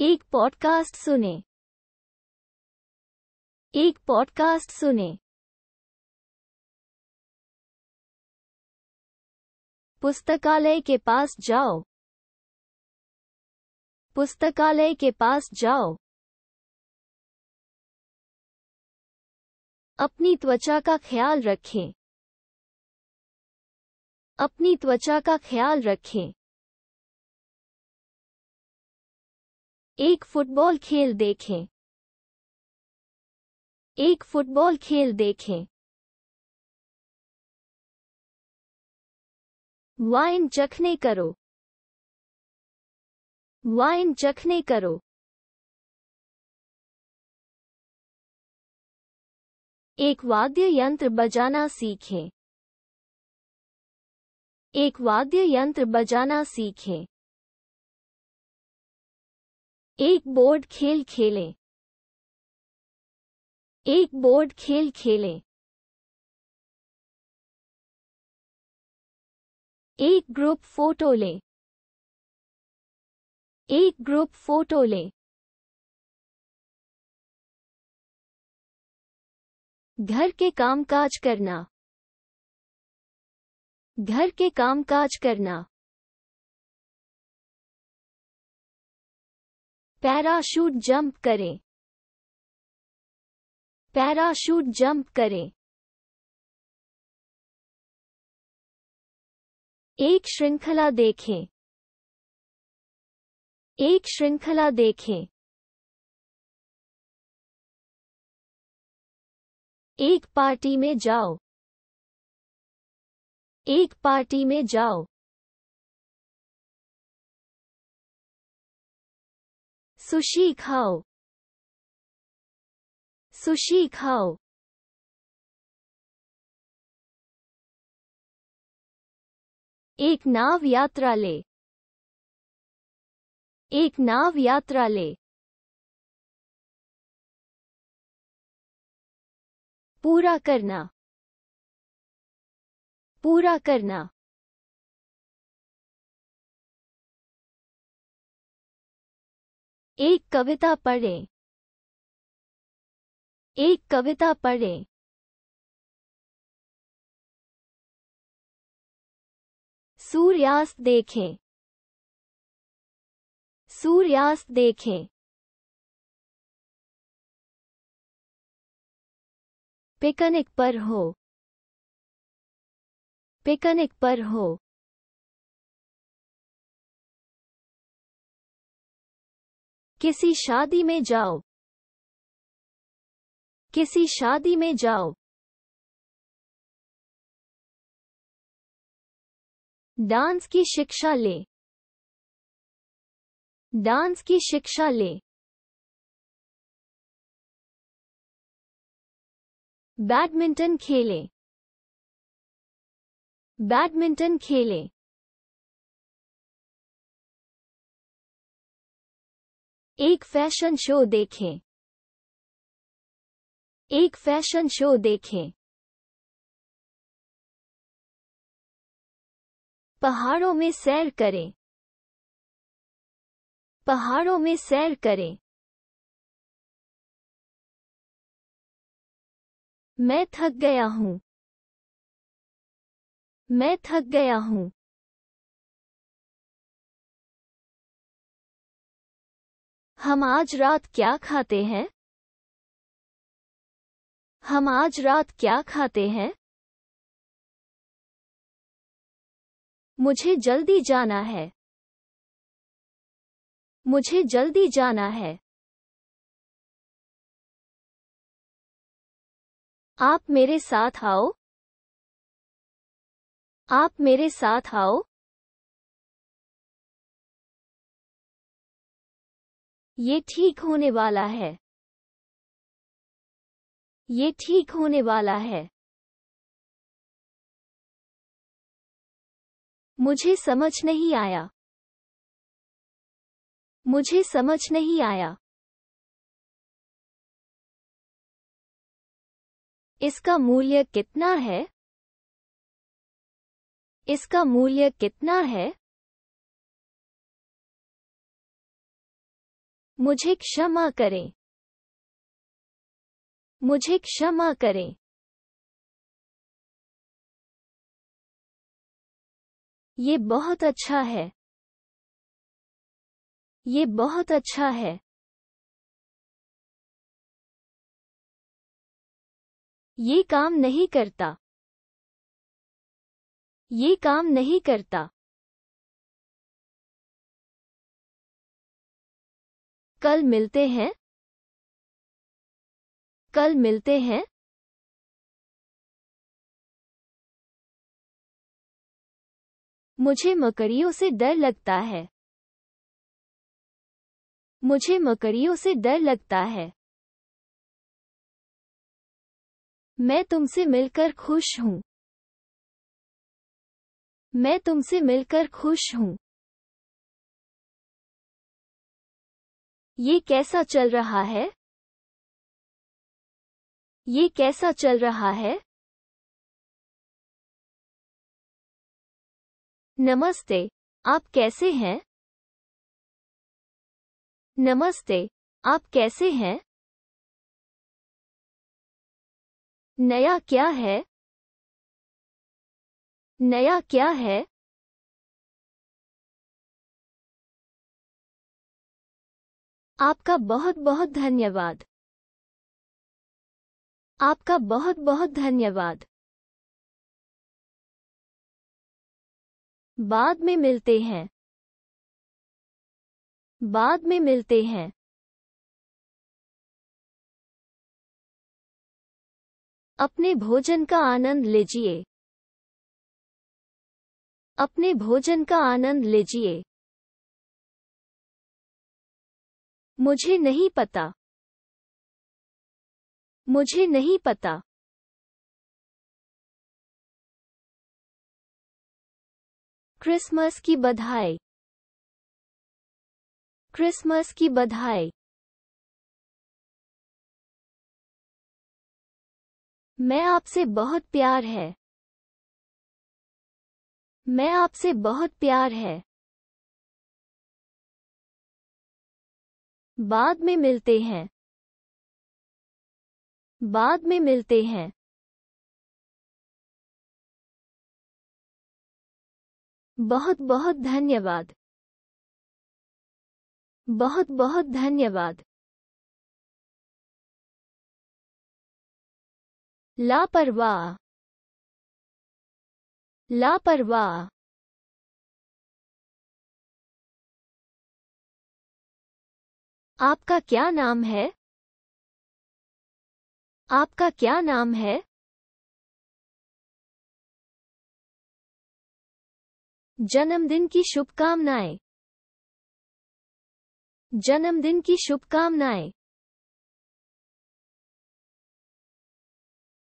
एक पॉडकास्ट सुने एक पॉडकास्ट सुने पुस्तकालय के पास जाओ पुस्तकालय के पास जाओ अपनी त्वचा का ख्याल रखें अपनी त्वचा का ख्याल रखें एक फुटबॉल खेल देखें एक फुटबॉल खेल देखें वाइन चखने करो वाइन चखने करो एक वाद्य यंत्र बजाना सीखें एक वाद्य यंत्र बजाना सीखें एक बोर्ड खेल खेलें एक बोर्ड खेल खेलें एक ग्रुप फोटो लें एक ग्रुप फोटो लें घर के कामकाज करना घर के कामकाज करना पैराशूट जंप करें पैराशूट जंप करें एक श्रृंखला देखें एक श्रृंखला देखें एक पार्टी में जाओ एक पार्टी में जाओ sushi खाओ sushi खाओ एक नाव यात्रा ले एक नाव यात्रा ले पूरा करना पूरा करना एक कविता पढ़ें एक कविता पढ़ें सूर्यास्त देखें सूर्यास्त देखें पिकनिक पर हो पिकनिक पर हो किसी शादी में जाओ किसी शादी में जाओ डांस की शिक्षा ले डांस की शिक्षा ले बैडमिंटन खेले बैडमिंटन खेले एक फैशन शो देखें एक फैशन शो देखें पहाड़ों में सैर करें पहाड़ों में सैर करें मैं थक गया हूँ मैं थक गया हूँ हम आज रात क्या खाते हैं हम आज रात क्या खाते हैं मुझे जल्दी जाना है मुझे जल्दी जाना है आप मेरे साथ आओ आप मेरे साथ आओ ये ठीक होने वाला है ये ठीक होने वाला है मुझे समझ नहीं आया मुझे समझ नहीं आया इसका मूल्य कितना है इसका मूल्य कितना है मुझे क्षमा करें मुझे क्षमा करें ये बहुत अच्छा है ये बहुत अच्छा है ये काम नहीं करता ये काम नहीं करता कल मिलते हैं कल मिलते हैं मुझे मकड़ियों से डर लगता है मुझे मकड़ियों से डर लगता है मैं तुमसे मिलकर खुश हूँ मैं तुमसे मिलकर खुश हूँ ये कैसा चल रहा है ये कैसा चल रहा है नमस्ते आप कैसे हैं नमस्ते आप कैसे हैं नया क्या है नया क्या है आपका बहुत बहुत धन्यवाद आपका बहुत बहुत धन्यवाद बाद में मिलते हैं बाद में मिलते हैं अपने भोजन का आनंद लीजिए अपने भोजन का आनंद लीजिए मुझे नहीं पता मुझे नहीं पता क्रिसमस की बधाई क्रिसमस की बधाई मैं आपसे बहुत प्यार है मैं आपसे बहुत प्यार है बाद में मिलते हैं बाद में मिलते हैं बहुत बहुत धन्यवाद बहुत बहुत धन्यवाद लापरवाह लापरवाह आपका क्या नाम है आपका क्या नाम है जन्मदिन की शुभकामनाएं जन्मदिन की शुभकामनाएं